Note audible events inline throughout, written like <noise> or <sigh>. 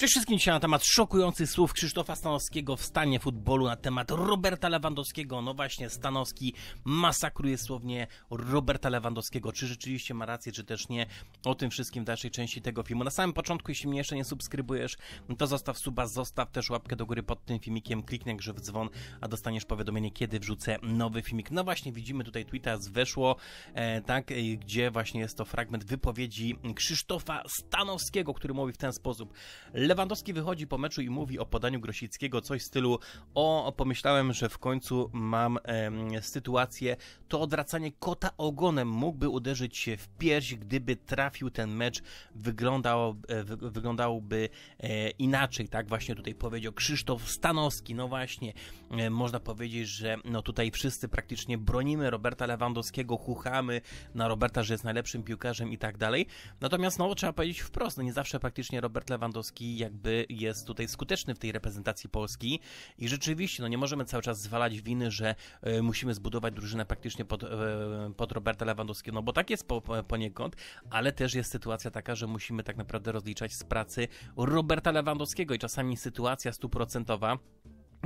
Cześć wszystkim dzisiaj na temat szokujących słów Krzysztofa Stanowskiego w stanie futbolu na temat Roberta Lewandowskiego. No właśnie, Stanowski masakruje słownie Roberta Lewandowskiego. Czy rzeczywiście ma rację, czy też nie? O tym wszystkim w dalszej części tego filmu. Na samym początku, jeśli mnie jeszcze nie subskrybujesz, to zostaw suba, zostaw też łapkę do góry pod tym filmikiem, kliknij grze w dzwon, a dostaniesz powiadomienie, kiedy wrzucę nowy filmik. No właśnie, widzimy tutaj tweeta z Weszło, e, tak, e, gdzie właśnie jest to fragment wypowiedzi Krzysztofa Stanowskiego, który mówi w ten sposób Lewandowski wychodzi po meczu i mówi o podaniu Grosickiego coś w stylu o, pomyślałem, że w końcu mam e, sytuację, to odracanie kota ogonem mógłby uderzyć się w pierś, gdyby trafił ten mecz, wyglądał, e, wyglądałby e, inaczej, tak właśnie tutaj powiedział Krzysztof Stanowski, no właśnie, e, można powiedzieć, że no tutaj wszyscy praktycznie bronimy Roberta Lewandowskiego, chuchamy na Roberta, że jest najlepszym piłkarzem i tak dalej, natomiast no trzeba powiedzieć wprost, no nie zawsze praktycznie Robert Lewandowski jakby jest tutaj skuteczny w tej reprezentacji Polski i rzeczywiście, no nie możemy cały czas zwalać winy, że e, musimy zbudować drużynę praktycznie pod, e, pod Roberta Lewandowskiego, no bo tak jest po, poniekąd, ale też jest sytuacja taka, że musimy tak naprawdę rozliczać z pracy Roberta Lewandowskiego i czasami sytuacja stuprocentowa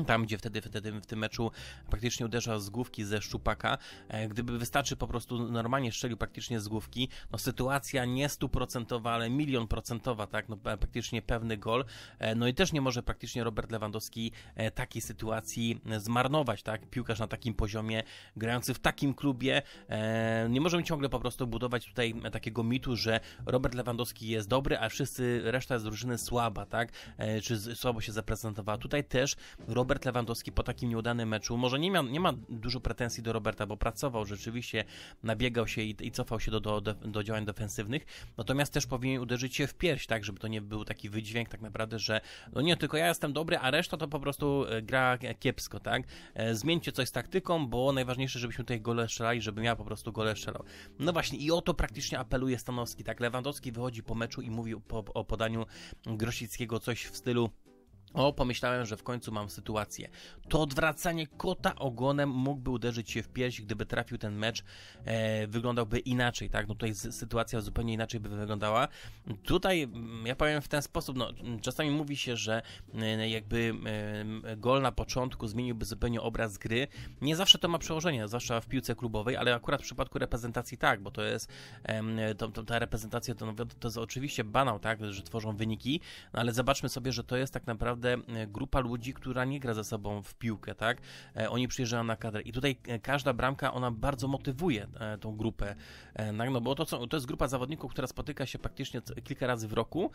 tam, gdzie wtedy, wtedy w tym meczu praktycznie uderza z główki ze szczupaka. E, gdyby wystarczy po prostu normalnie strzelił praktycznie z główki, no sytuacja nie stuprocentowa, ale milion procentowa, tak, no praktycznie pewny gol. E, no i też nie może praktycznie Robert Lewandowski e, takiej sytuacji zmarnować, tak, piłkarz na takim poziomie, grający w takim klubie. Nie możemy ciągle po prostu budować tutaj takiego mitu, że Robert Lewandowski jest dobry, a wszyscy, reszta z drużyny słaba, tak, czy słabo się zaprezentowała. Tutaj też Robert Robert Lewandowski po takim nieudanym meczu, może nie, miał, nie ma dużo pretensji do Roberta, bo pracował rzeczywiście, nabiegał się i, i cofał się do, do, do, działań defensywnych, natomiast też powinien uderzyć się w pierś, tak, żeby to nie był taki wydźwięk tak naprawdę, że no nie, tylko ja jestem dobry, a reszta to po prostu e, gra kiepsko, tak. E, zmieńcie coś z taktyką, bo najważniejsze, żebyśmy tutaj gole strzelali, żebym ja po prostu gole strzelał. No właśnie i o to praktycznie apeluje Stanowski, tak. Lewandowski wychodzi po meczu i mówi po, o podaniu Grosickiego coś w stylu o, pomyślałem, że w końcu mam sytuację. To odwracanie kota ogonem mógłby uderzyć się w piersi, gdyby trafił ten mecz, e, wyglądałby inaczej, tak? No tutaj sytuacja zupełnie inaczej by wyglądała. Tutaj, mm, ja powiem w ten sposób, no mm, czasami mówi się, że e, jakby e, gol na początku zmieniłby zupełnie obraz gry. Nie zawsze to ma przełożenie, zwłaszcza w piłce klubowej, ale akurat w przypadku reprezentacji tak, bo to jest, to, to, ta reprezentacja to, no, to jest oczywiście banał, tak? Że tworzą wyniki, no ale zobaczmy sobie, że to jest tak naprawdę naprawdę e, grupa ludzi, która nie gra ze sobą w piłkę, tak? E, oni przyjeżdżają na kadrę i tutaj e, każda bramka, ona bardzo motywuje tą grupę, tak? no bo to, to jest grupa zawodników, która spotyka się praktycznie kilka razy w roku,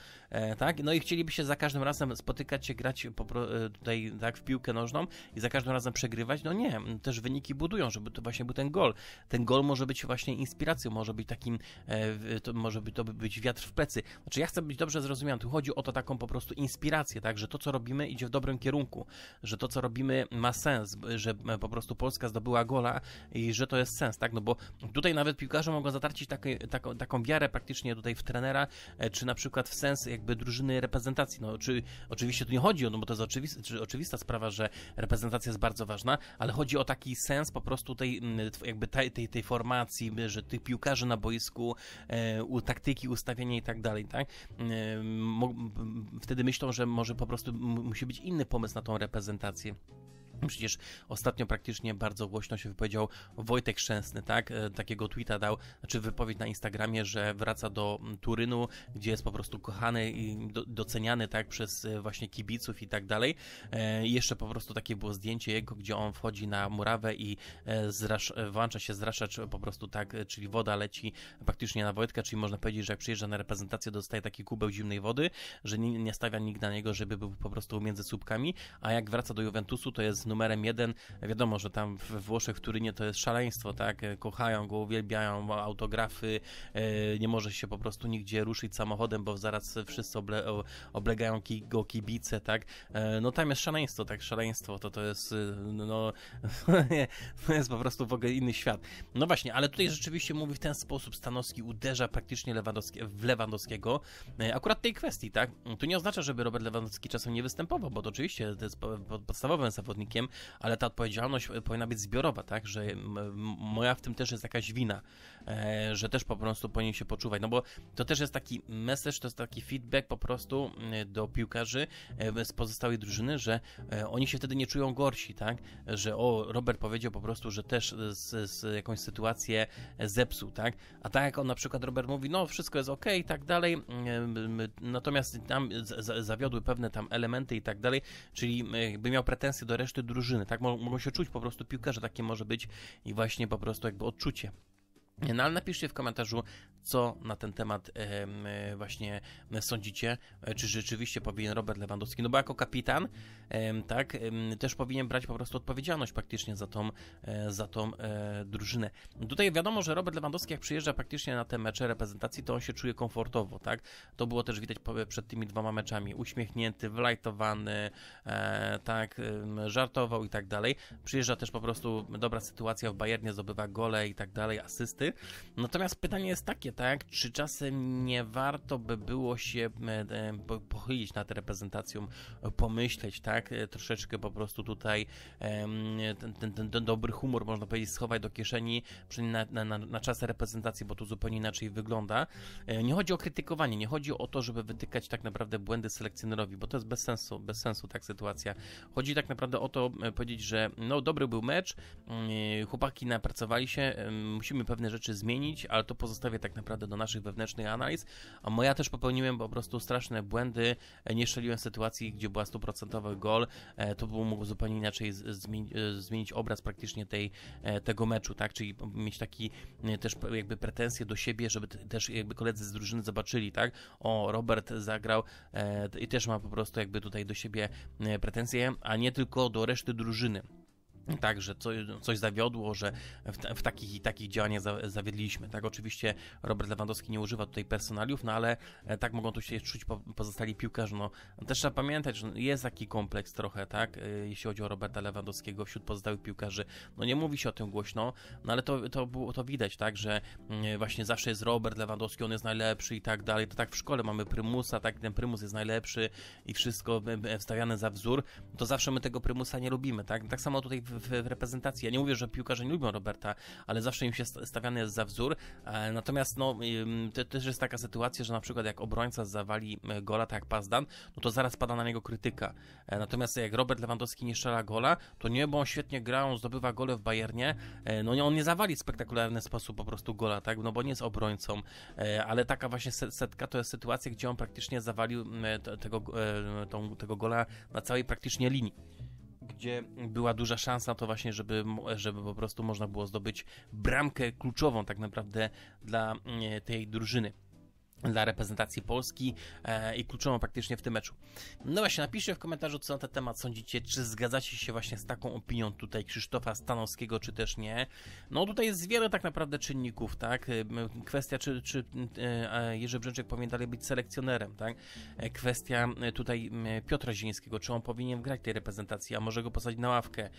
tak? No i chcieliby się za każdym razem spotykać się, grać tutaj tak w piłkę nożną i za każdym razem przegrywać, no nie, też wyniki budują, żeby to właśnie był ten gol. Ten gol może być właśnie inspiracją, może być takim, to może być, to być wiatr w plecy. Znaczy ja chcę być dobrze zrozumiany, tu chodzi o to taką po prostu inspirację, tak? Że to, co robimy, idzie w dobrym kierunku, że to, co robimy, ma sens, że po prostu Polska zdobyła gola i że to jest sens, tak? No bo tutaj nawet piłkarze mogą zatracić taki, taką, taką wiarę praktycznie tutaj w trenera, e, czy na przykład w sens jakby drużyny reprezentacji. No, czy, oczywiście tu nie chodzi o, no bo to jest oczywista, czy oczywista sprawa, że reprezentacja jest bardzo ważna, ale chodzi o taki sens po prostu tej, jakby tej, tej, tej formacji, że tych piłkarzy na boisku, e, u taktyki, ustawienie i tak dalej, tak? E, wtedy myślą, że może po prostu musi być inny pomysł na tą reprezentację. Przecież ostatnio praktycznie bardzo głośno się wypowiedział Wojtek Szczęsny, tak? E, takiego tweeta dał, znaczy wypowiedź na Instagramie, że wraca do mm, Turynu, gdzie jest po prostu kochany i doceniany, tak? Przez e, właśnie kibiców i tak dalej. E, jeszcze po prostu takie było zdjęcie jego, gdzie on wchodzi na murawę i zrasz, włącza się zraszacz po prostu tak, czyli woda leci praktycznie na Wojtka, czyli można powiedzieć, że jak przyjeżdża na reprezentację, dostaje taki kubeł zimnej wody, że nie, nie stawia nikt na niego, żeby był po prostu między słupkami, a jak wraca do Juventusu, to jest numerem jeden. Wiadomo, że tam we Włoszech, w Turynie to jest szaleństwo, tak? Kochają go, uwielbiają, autografy, e, nie może się po prostu nigdzie ruszyć samochodem, bo zaraz wszyscy oble, oblegają ki, go kibice, tak? E, no tam jest szaleństwo, tak? Szaleństwo to to jest, e, no, <laughs> to jest po prostu w ogóle inny świat. No właśnie, ale tutaj rzeczywiście mówi w ten sposób, Stanowski uderza praktycznie Lewandowski, w Lewandowskiego, akurat tej kwestii, tak? tu nie oznacza, żeby Robert Lewandowski czasem nie występował, bo to oczywiście to jest podstawowym zawodnikiem, człowiekiem, ale ta odpowiedzialność e, powinna być zbiorowa, tak? Że moja w tym też jest jakaś wina, e, że też po prostu powinien się poczuwać. No bo to też jest taki message, to jest taki feedback po prostu e, do piłkarzy z pozostałej drużyny, że oni się wtedy nie czują gorsi, tak? Że o, Robert powiedział po prostu, że też z, z jakąś sytuację zepsuł, tak? A tak jak on na przykład Robert mówi, no wszystko jest ok i tak dalej, natomiast tam zawiodły pewne tam elementy i tak dalej, czyli by miał pretensje do reszty drużyny, tak? Mogą się czuć po prostu piłkarze, takie może być i właśnie po prostu jakby odczucie. No ale napiszcie w komentarzu, co na ten temat e, właśnie e, sądzicie, e, czy rzeczywiście powinien Robert Lewandowski, no bo jako kapitan, tak, też powinien brać po prostu odpowiedzialność praktycznie za tą, za tą drużynę. Tutaj wiadomo, że Robert Lewandowski jak przyjeżdża praktycznie na te mecze reprezentacji, to on się czuje komfortowo, tak, to było też widać przed tymi dwoma meczami, uśmiechnięty, wlajtowany, tak, żartował i tak dalej, przyjeżdża też po prostu dobra sytuacja w Bayernie, zdobywa gole i tak dalej, asysty, natomiast pytanie jest takie, tak? Czy czasem nie warto by było się e, e, pochylić nad reprezentacją, e, pomyśleć, tak? Troszeczkę po prostu tutaj ten, ten, ten, dobry humor, można powiedzieć, schować do kieszeni na, na, na czas reprezentacji, bo tu zupełnie inaczej wygląda. Nie chodzi o krytykowanie, nie chodzi o to, żeby wytykać tak naprawdę błędy selekcjonerowi, bo to jest bez sensu, bez sensu tak sytuacja. Chodzi tak naprawdę o to powiedzieć, że no dobry był mecz, mm, chłopaki napracowali się, musimy pewne rzeczy zmienić, ale to pozostawię tak naprawdę naprawdę do naszych wewnętrznych analiz, a moja też popełniłem po prostu straszne błędy, e, nie szczeliłem sytuacji, gdzie była 100% gol, e, to było mógł zupełnie inaczej e, zmienić obraz praktycznie tej, tego meczu, tak, czyli mieć taki też jakby pretensje do siebie, żeby też jakby koledzy z drużyny zobaczyli, tak, o, Robert zagrał i też ma po prostu jakby tutaj do siebie pretensje, a nie tylko do reszty drużyny tak, że coś zawiodło, że w, w, takich i takich działaniach za, zawiedliśmy. Tak, oczywiście Robert Lewandowski nie używa tutaj personaliów, no ale e, tak mogą tu się czuć po, pozostali piłkarze. No, też trzeba pamiętać, że jest taki kompleks trochę, tak, e, jeśli chodzi o Roberta Lewandowskiego wśród pozostałych piłkarzy. No nie mówi się o tym głośno, no ale to, to, to widać, tak, że mm, właśnie zawsze jest Robert Lewandowski, on jest najlepszy i tak dalej. To tak w szkole mamy prymusa, tak, ten prymus jest najlepszy i wszystko e, wstawiane za wzór, to zawsze my tego prymusa nie lubimy, tak. Tak samo tutaj w w, w reprezentacji. Ja nie mówię, że piłkarze nie lubią Roberta, ale zawsze im się stawiany jest za wzór. E, natomiast no, to też jest taka sytuacja, że na przykład jak obrońca zawali e, gola, tak jak Pazdan, no to zaraz pada na niego krytyka. E, natomiast jak Robert Lewandowski nie strzela gola, to nie, bo on świetnie gra, on zdobywa gole w Bayernie, no on nie zawali w spektakularny sposób po prostu gola, tak, no bo nie jest obrońcą, ale taka właśnie setka to jest sytuacja, gdzie on praktycznie zawalił tego, tego gola na całej praktycznie linii gdzie była duża szansa to właśnie, żeby, żeby po prostu można było zdobyć bramkę kluczową tak naprawdę dla mm, tej drużyny dla reprezentacji Polski e, i kluczową praktycznie w tym meczu. No właśnie, napiszcie w komentarzu, co na ten temat sądzicie, czy zgadzacie się właśnie z taką opinią tutaj Krzysztofa Stanowskiego, czy też nie. No tutaj jest wiele tak naprawdę czynników, tak? E, kwestia, czy, czy e, e, Jerzy Brzęczek powinien dalej być selekcjonerem, tak? E, kwestia tutaj Piotra Zielińskiego, czy on powinien grać w tej reprezentacji, a może go posadzić na ławkę.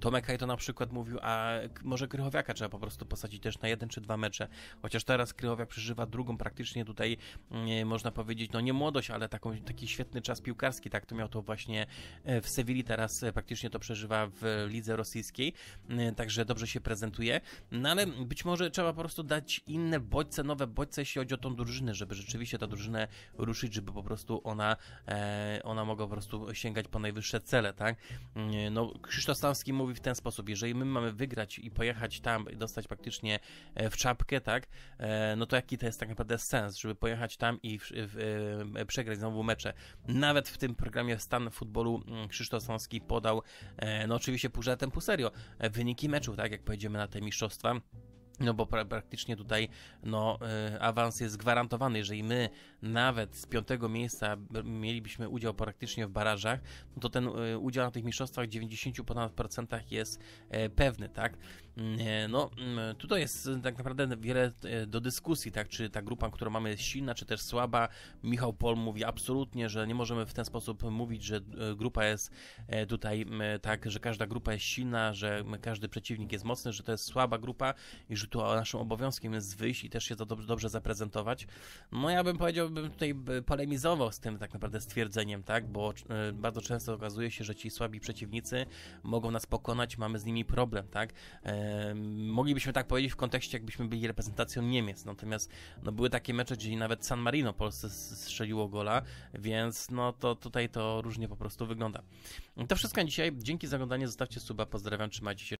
Tomek to na przykład mówił, a może Krychowiaka trzeba po prostu posadzić też na jeden czy dwa mecze, chociaż teraz Krychowiak przeżywa drugą praktycznie do tutaj mm, e, można powiedzieć, no nie młodość, ale taką, taki świetny czas piłkarski, tak to miał to właśnie e, w Sewilli, teraz e, praktycznie to przeżywa w lidze rosyjskiej, mm, także dobrze się prezentuje, no ale być może trzeba po prostu dać inne bodźce, nowe bodźce, jeśli chodzi o tą drużynę, żeby rzeczywiście ta drużynę ruszyć, żeby po prostu ona, ona mogła po prostu sięgać po najwyższe cele, tak? Mm, no, Krzysztof Stawski mówi w ten sposób, jeżeli my mamy wygrać i pojechać tam i dostać praktycznie w czapkę, tak? No to jaki to jest tak naprawdę sens, żeby pojechać tam i w, w, e, przegrać znowu mecze. Nawet w tym programie stan futbolu mm, Krzysztof Sąski podał, e, no oczywiście pół żartem, pół serio, e, wyniki meczów, tak jak pojedziemy na te mistrzostwa. No bo pra praktycznie tutaj no, y, awans jest gwarantowany. Jeżeli my nawet z piątego miejsca mielibyśmy udział praktycznie w barażach, no to ten y, udział na tych mistrzostwach w 90 ponad procentach jest y, pewny, tak? E, no, mm, tutaj jest e, tak naprawdę wiele e, do dyskusji, tak, czy ta grupa, którą mamy jest silna, czy też słaba. Michał Pol mówi absolutnie, że nie możemy w ten sposób mówić, że grupa jest tutaj tak, że każda grupa jest silna, że każdy przeciwnik jest mocny, że to jest słaba grupa i że tu naszym obowiązkiem jest wyjść i też się to dobrze zaprezentować. No ja bym powiedział, bym tutaj polemizował z tym tak naprawdę stwierdzeniem, tak, bo bardzo często okazuje się, że ci słabi przeciwnicy mogą nas pokonać, mamy z nimi problem, tak moglibyśmy tak powiedzieć w kontekście, jakbyśmy byli reprezentacją Niemiec. Natomiast no, były takie mecze, gdzie nawet San Marino Polsce strzeliło gola, więc no to tutaj to różnie po prostu wygląda. To wszystko na dzisiaj. Dzięki za oglądanie, zostawcie suba, pozdrawiam, trzymajcie się.